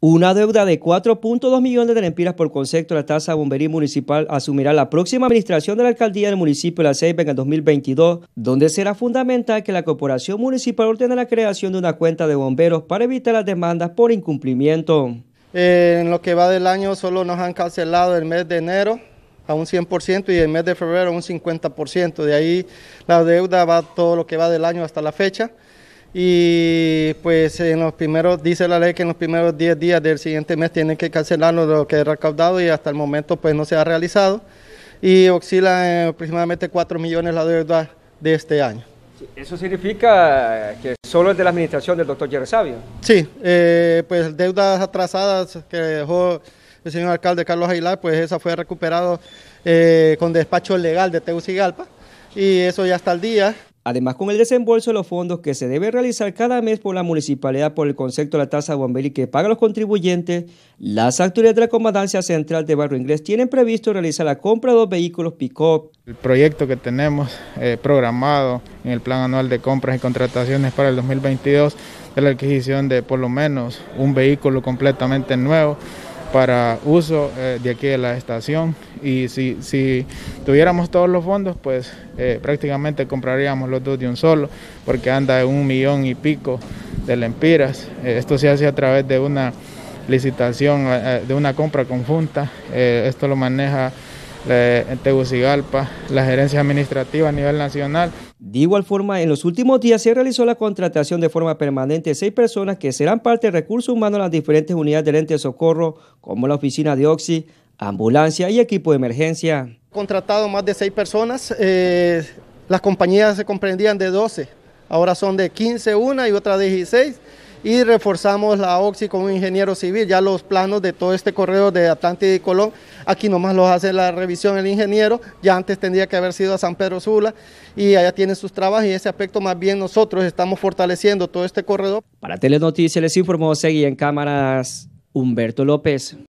Una deuda de 4.2 millones de lempiras por concepto de la tasa bombería municipal asumirá la próxima administración de la alcaldía del municipio de La Ceiba en el 2022, donde será fundamental que la corporación municipal ordene la creación de una cuenta de bomberos para evitar las demandas por incumplimiento. Eh, en lo que va del año solo nos han cancelado el mes de enero a un 100% y el mes de febrero a un 50%. De ahí la deuda va todo lo que va del año hasta la fecha y pues en los primeros, dice la ley que en los primeros 10 días del siguiente mes tienen que cancelar lo que es recaudado y hasta el momento pues no se ha realizado y oscila en aproximadamente 4 millones la deuda de este año. ¿Eso significa que solo es de la administración del doctor Jeresavio Sí, eh, pues deudas atrasadas que dejó el señor alcalde Carlos Aguilar, pues esa fue recuperado eh, con despacho legal de Tegucigalpa y eso ya está al día. Además, con el desembolso de los fondos que se debe realizar cada mes por la municipalidad por el concepto de la tasa Guambeli que paga los contribuyentes, las autoridades de la Comandancia Central de Barrio Inglés tienen previsto realizar la compra de dos vehículos pick El proyecto que tenemos eh, programado en el plan anual de compras y contrataciones para el 2022 es la adquisición de por lo menos un vehículo completamente nuevo para uso eh, de aquí de la estación y si, si tuviéramos todos los fondos pues eh, prácticamente compraríamos los dos de un solo porque anda en un millón y pico de lempiras eh, esto se hace a través de una licitación de una compra conjunta esto lo maneja eh, en Tegucigalpa, la gerencia administrativa a nivel nacional. De igual forma, en los últimos días se realizó la contratación de forma permanente de seis personas que serán parte de recursos humanos en las diferentes unidades del ente de socorro, como la oficina de Oxy, ambulancia y equipo de emergencia. Contratado más de seis personas, eh, las compañías se comprendían de 12, ahora son de 15 una y otra de 16 y reforzamos la OXI con un ingeniero civil. Ya los planos de todo este corredor de Atlántida y Colón, aquí nomás los hace la revisión el ingeniero, ya antes tendría que haber sido a San Pedro Sula y allá tienen sus trabajos y ese aspecto más bien nosotros estamos fortaleciendo todo este corredor. Para Telenoticias les informó, seguí en cámaras Humberto López.